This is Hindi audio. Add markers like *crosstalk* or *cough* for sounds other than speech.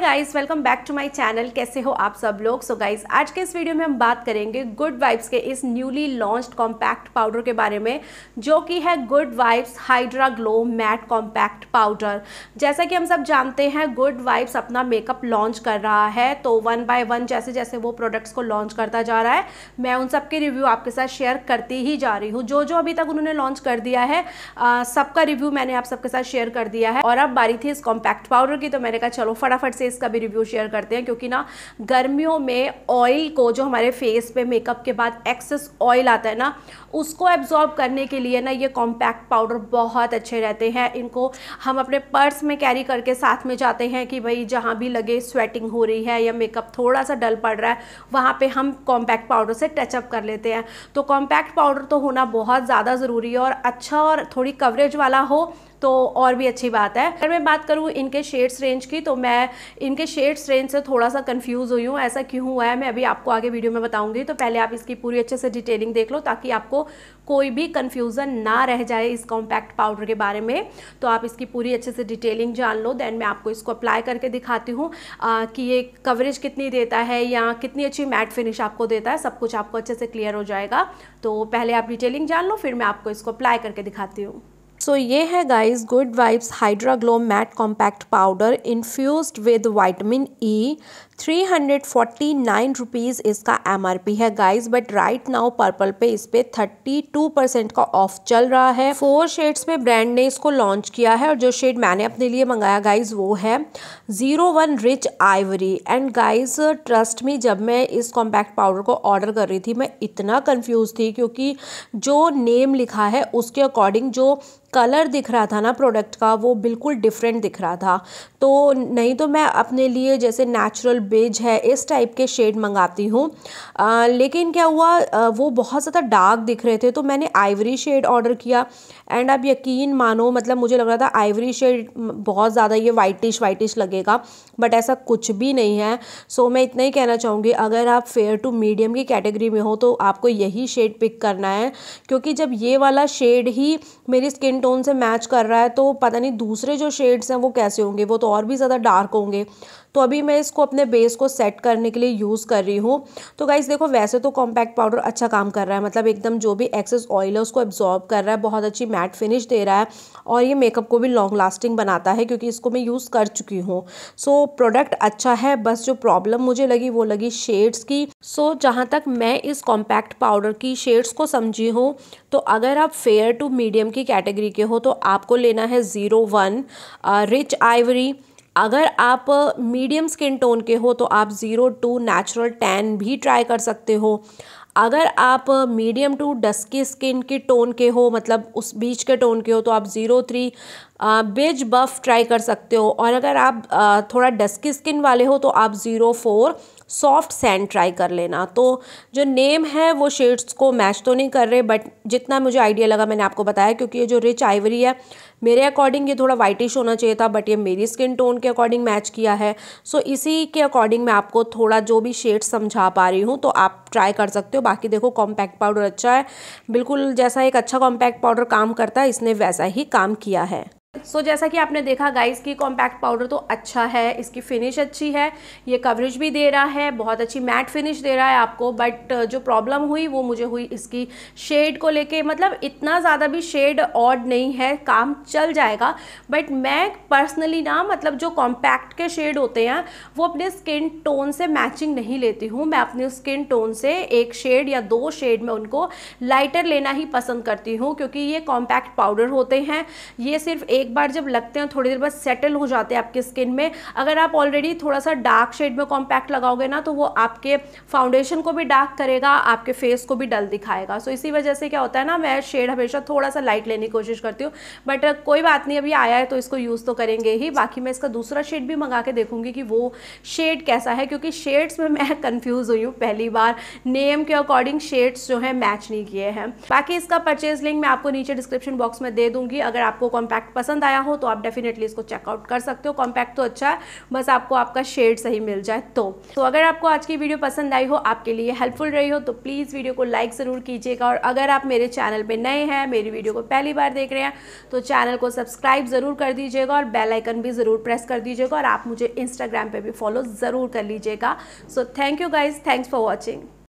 guys welcome back to my channel कैसे हो आप सब लोग सो so गाइस आज के इस वीडियो में हम बात करेंगे गुड वाइब्स के इस न्यूली लॉन्च्ड कॉम्पैक्ट पाउडर के बारे में जो कि है good vibes hydra glow matte compact powder जैसा कि हम सब जानते हैं गुड वाइब्स अपना मेकअप लॉन्च कर रहा है तो वन बाय वन जैसे जैसे वो प्रोडक्ट्स को लॉन्च करता जा रहा है मैं उन सबके रिव्यू आपके साथ शेयर करती ही जा रही हूँ जो जो अभी तक उन्होंने लॉन्च कर दिया है सबका रिव्यू मैंने आप सबके साथ शेयर कर दिया है और अब बारी थी इस कॉम्पैक्ट पाउडर की तो मैंने कहा चलो फटाफट से इसका भी रिव्यू शेयर करते हैं क्योंकि ना गर्मियों में ऑयल को जो हमारे फेस पे मेकअप के बाद एक्सेस ऑयल आता है ना उसको एब्जॉर्ब करने के लिए ना ये कॉम्पैक्ट पाउडर बहुत अच्छे रहते हैं इनको हम अपने पर्स में कैरी करके साथ में जाते हैं कि भाई जहाँ भी लगे स्वेटिंग हो रही है या मेकअप थोड़ा सा डल पड़ रहा है वहाँ पर हम कॉम्पैक्ट पाउडर से टचअप कर लेते हैं तो कॉम्पैक्ट पाउडर तो होना बहुत ज़्यादा ज़रूरी है और अच्छा और थोड़ी कवरेज वाला हो तो और भी अच्छी बात है अगर मैं बात करूँ इनके शेड्स रेंज की तो मैं इनके शेड्स रेंज से थोड़ा सा कन्फ्यूज़ हुई हूँ ऐसा क्यों हुआ है मैं अभी आपको आगे वीडियो में बताऊँगी तो पहले आप इसकी पूरी अच्छे से डिटेलिंग देख लो ताकि आपको कोई भी कन्फ्यूज़न ना रह जाए इस कॉम्पैक्ट पाउडर के बारे में तो आप इसकी पूरी अच्छे से डिटेलिंग जान लो देन मैं आपको इसको अप्लाई करके दिखाती हूँ कि ये कवरेज कितनी देता है या कितनी अच्छी मैट फिनिश आपको देता है सब कुछ आपको अच्छे से क्लियर हो जाएगा तो पहले आप डिटेलिंग जान लो फिर मैं आपको इसको अप्लाई करके दिखाती हूँ सो so, ये है guys good vibes hydra glow matte compact powder infused with vitamin E three hundred forty nine rupees इसका एम आर पी है guys but right now Purplle पे इस पर थर्टी टू परसेंट का ऑफ चल रहा है फोर शेड्स में ब्रांड ने इसको लॉन्च किया है और जो शेड मैंने अपने लिए मंगाया गाइज वो है zero one rich ivory and guys trust में जब मैं इस कॉम्पैक्ट पाउडर को ऑर्डर कर रही थी मैं इतना कन्फ्यूज़ थी क्योंकि जो नेम लिखा है उसके अकॉर्डिंग जो कलर दिख रहा था ना प्रोडक्ट का वो बिल्कुल डिफरेंट दिख रहा था तो नहीं तो मैं अपने लिए जैसे नेचुरल बेज है इस टाइप के शेड मंगाती हूँ लेकिन क्या हुआ आ, वो बहुत ज़्यादा डार्क दिख रहे थे तो मैंने आइवरी शेड ऑर्डर किया एंड आप यकीन मानो मतलब मुझे लग रहा था आइवरी शेड बहुत ज़्यादा ये वाइटिश वाइटिश लगेगा बट ऐसा कुछ भी नहीं है सो मैं इतना ही कहना चाहूँगी अगर आप फेयर टू मीडियम की कैटेगरी में हो तो आपको यही शेड पिक करना है क्योंकि जब ये वाला शेड ही मेरी स्किन टोन से मैच कर रहा है तो पता नहीं दूसरे जो शेड्स हैं वो कैसे होंगे वो तो और भी ज़्यादा डार्क होंगे तो अभी मैं इसको अपने बेस को सेट करने के लिए यूज़ कर रही हूँ तो गाइज़ देखो वैसे तो कॉम्पैक्ट पाउडर अच्छा काम कर रहा है मतलब एकदम जो भी एक्सेस ऑयल है उसको एब्जॉर्ब कर रहा है बहुत अच्छी मैट फिनिश दे रहा है और ये मेकअप को भी लॉन्ग लास्टिंग बनाता है क्योंकि इसको मैं यूज़ कर चुकी हूँ सो so, प्रोडक्ट अच्छा है बस जो प्रॉब्लम मुझे लगी वो लगी शेड्स की सो so, जहाँ तक मैं इस कॉम्पैक्ट पाउडर की शेड्स को समझी हूँ तो अगर आप फेयर टू मीडियम की कैटेगरी के हो तो आपको लेना है ज़ीरो वन रिच आइवरी अगर आप मीडियम स्किन टोन के हो तो आप ज़ीरो टू नेचुरल टैन भी ट्राई कर सकते हो अगर आप मीडियम टू डस्की स्किन के टोन के हो मतलब उस बीच के टोन के हो तो आप zero three beige buff try कर सकते हो और अगर आप थोड़ा डस्की स्किन वाले हो तो आप zero four soft sand try कर लेना तो जो नेम है वो शेड्स को मैच तो नहीं कर रहे बट जितना मुझे आइडिया लगा मैंने आपको बताया क्योंकि ये जो रिच आइवरी है मेरे अकॉर्डिंग ये थोड़ा वाइटिश होना चाहिए था बट ये मेरी स्किन टोन के अकॉर्डिंग मैच किया है सो so, इसी के अकॉर्डिंग मैं आपको थोड़ा जो भी शेड्स समझा पा रही हूँ तो आप ट्राई कर सकते हो बाकी देखो कॉम्पैक्ट पाउडर अच्छा है बिल्कुल जैसा एक अच्छा कॉम्पैक्ट पाउडर काम करता है इसने वैसा ही काम किया है सो so, जैसा कि आपने देखा गाइस की कॉम्पैक्ट पाउडर तो अच्छा है इसकी फिनिश अच्छी है ये कवरेज भी दे रहा है बहुत अच्छी मैट फिनिश दे रहा है आपको बट uh, जो प्रॉब्लम हुई वो मुझे हुई इसकी शेड को लेके मतलब इतना ज़्यादा भी शेड ऑड नहीं है काम चल जाएगा बट मैं पर्सनली ना मतलब जो कॉम्पैक्ट के शेड होते हैं वो अपने स्किन टोन से मैचिंग नहीं लेती हूँ मैं अपने स्किन टोन से एक शेड या दो शेड में उनको लाइटर लेना ही पसंद करती हूँ क्योंकि ये कॉम्पैक्ट पाउडर होते हैं ये सिर्फ एक बार जब लगते हैं थोड़ी देर बाद सेटल हो जाते हैं आपके स्किन में अगर आप ऑलरेडी थोड़ा सा डार्क शेड में कॉम्पैक्ट लगाओगे ना तो वो आपके फाउंडेशन को भी डार्क करेगा आपके फेस को भी डल दिखाएगा सो so, इसी वजह से क्या होता है ना मैं शेड हमेशा थोड़ा सा लाइट लेने की कोशिश करती हूँ बट कोई बात नहीं अभी आया है तो इसको यूज़ तो करेंगे ही बाकी मैं इसका दूसरा शेड भी मंगा के देखूँगी कि वो शेड कैसा है क्योंकि शेड्स में मैं कन्फ्यूज़ *laughs* हुई हूँ पहली बार नेम के अकॉर्डिंग शेड्स जो है मैच नहीं किए हैं बाकी इसका परचेज लिंक मैं आपको नीचे डिस्क्रिप्शन बॉक्स में दे दूंगी अगर आपको कॉम्पैक्ट पसंद पसंद आया हो तो आप डेफिनेटली इसको चेकआउट कर सकते हो कॉम्पैक्ट तो अच्छा है बस आपको आपका शेड सही मिल जाए तो तो अगर आपको आज की वीडियो पसंद आई हो आपके लिए हेल्पफुल रही हो तो प्लीज़ वीडियो को लाइक ज़रूर कीजिएगा और अगर आप मेरे चैनल पर नए हैं मेरी वीडियो को पहली बार देख रहे हैं तो चैनल को सब्सक्राइब ज़रूर कर दीजिएगा और बेलाइकन भी ज़रूर प्रेस कर दीजिएगा और आप मुझे इंस्टाग्राम पर भी फॉलो ज़रूर कर लीजिएगा so thank you guys thanks for watching